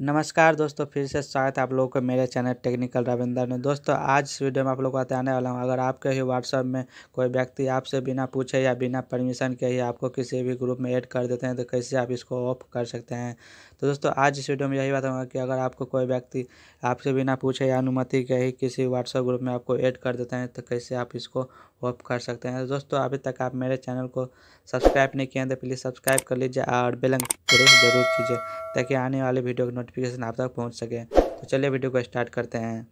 नमस्कार दोस्तों फिर से स्वागत है आप लोगों को मेरे चैनल टेक्निकल रविंदर में दोस्तों आज इस वीडियो में आप लोगों को बताने वाला हूँ अगर आपके ही व्हाट्सअप में कोई व्यक्ति आपसे बिना पूछे या बिना परमिशन के ही आपको किसी भी ग्रुप में ऐड कर देते हैं तो कैसे आप इसको ऑफ कर सकते हैं तो दोस्तों आज इस वीडियो में यही बताऊँगा कि अगर आपको कोई व्यक्ति आपसे बिना पूछे या अनुमति के ही किसी व्हाट्सअप ग्रुप में आपको ऐड कर देते हैं तो कैसे आप इसको वो आप कर सकते हैं दोस्तों अभी तक आप मेरे चैनल को सब्सक्राइब नहीं किए हैं तो प्लीज़ सब्सक्राइब कर लीजिए और बेलन प्रेस जरूर कीजिए ताकि आने वाले वीडियो का नोटिफिकेशन आप तक पहुँच सके तो चलिए वीडियो को स्टार्ट करते हैं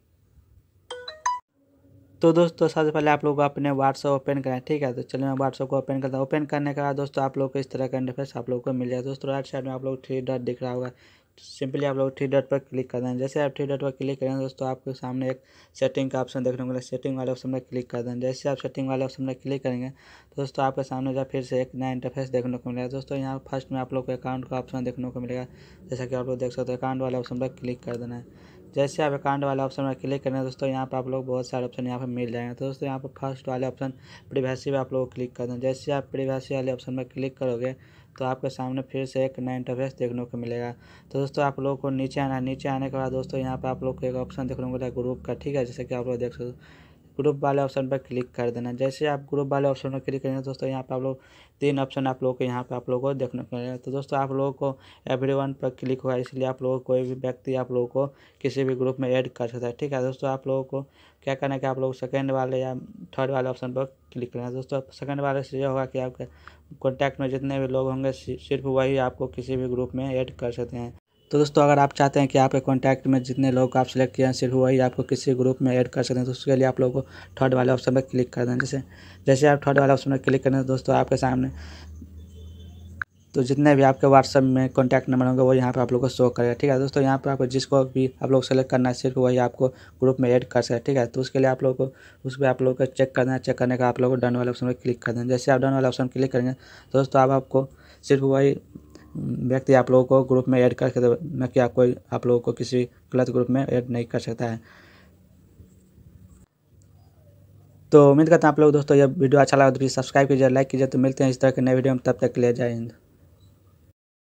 तो दोस्तों सबसे पहले आप लोग अपने व्हाट्सअप ओपन करें ठीक है तो चलिए मैं व्हाट्सअप को ओपन करता हूँ ओपन करने के बाद दोस्तों आप लोग को इस तरह का इंटरफेस आप लोग को मिल जाएगा दोस्तों राइट साइड में आप लोग थ्री डॉट दिख रहा होगा सिंपली आप लोग थ्री डॉट पर क्लिक कर दें जैसे आप थ्री डॉट पर क्लिक करेंगे दोस्तों आपके सामने एक सेटिंग का ऑप्शन देखने को मिलेगा सेटिंग वाले ऑप्शन में क्लिक कर दें जैसे आप सेटिंग वाले ऑप्शन में क्लिक करेंगे तो दोस्तों आपके सामने जब फिर से एक नया इंटरफेस देखने को मिलेगा दोस्तों यहाँ फर्स्ट में आप लोग को अकाउंट का ऑप्शन देखने को मिलेगा जैसा कि आप लोग देख सकते हो अकाउंट वाले ऑप्शन पर क्लिक कर देना है जैसे आप अकाउंट वाला ऑप्शन में क्लिक करें दोस्तों यहाँ पर आप लोग बहुत सारे ऑप्शन यहाँ पर मिल जाएंगे तो दोस्तों यहाँ पर फर्स्ट वाले ऑप्शन परिभाषी पर आप लोग क्लिक कर दें जैसे आप परिभाषी वाले ऑप्शन में क्लिक करोगे तो आपके सामने फिर से एक नया इंटरफेस देखने को मिलेगा तो दोस्तों आप लोगों को नीचे आना नीचे आने के बाद दोस्तों यहाँ पर आप लोग को एक ऑप्शन देखने को मिलेगा ग्रुप का ठीक है जैसे कि आप लोग देख सकते ग्रुप वाले ऑप्शन पर क्लिक कर देना जैसे आप ग्रुप वाले ऑप्शन पर क्लिक करेंगे दोस्तों यहाँ पर आप लोग तीन ऑप्शन आप लोगों को यहाँ पे आप लोगों को देखने को मिलेगा तो दोस्तों आप लोगों को एवरी वन पर क्लिक होगा इसलिए आप लोगों कोई भी व्यक्ति आप लोगों को किसी भी ग्रुप में ऐड कर सकता है ठीक है दोस्तों आप लोगों को क्या करना है कि आप लोग सेकेंड वाले या थर्ड वाले ऑप्शन पर क्लिक करना है दोस्तों सेकेंड वाले से यह होगा कि आपके कॉन्टैक्ट में जितने भी लोग होंगे सिर्फ वही आपको किसी भी ग्रुप में ऐड कर सकते हैं तो दोस्तों अगर आप चाहते हैं कि आपके कॉन्टैक्ट में जितने लोग आप सेलेक्ट किए हैं सिर्फ वही आपको किसी ग्रुप में ऐड कर सकते हैं तो उसके लिए आप लोगों को थर्ड वाले ऑप्शन पर क्लिक कर दें जैसे जैसे आप थर्ड वाले ऑप्शन पर क्लिक करें दोस्तों आपके सामने तो जितने भी आपके व्हाट्सअप में कॉन्टैक्ट नंबर होंगे वो यहाँ पर आप लोग को शो करेगा ठीक है दोस्तों यहाँ पर आपको जिसको भी आप लोग सेलेक्ट करना है सिर्फ वही आपको ग्रुप में ऐड कर सकते हैं ठीक है तो उसके लिए आप लोग को उस पर आप लोग को चेक करना है चेक करने का आप लोग को डन वाले ऑप्शन पर क्लिक कर दें जैसे आप डन वाले ऑप्शन क्लिक करेंगे दोस्तों आपको सिर्फ वही व्यक्ति आप लोगों को ग्रुप में ऐड कर सकता न कि कोई आप लोगों को किसी गलत ग्रुप में ऐड नहीं कर सकता है तो उम्मीद करता हूँ आप लोग दोस्तों यह वीडियो अच्छा लगा तो प्लीज़ सब्सक्राइब कीजिए लाइक कीजिए तो मिलते हैं इस तरह के नए वीडियो में तब तक ले जाए हिंद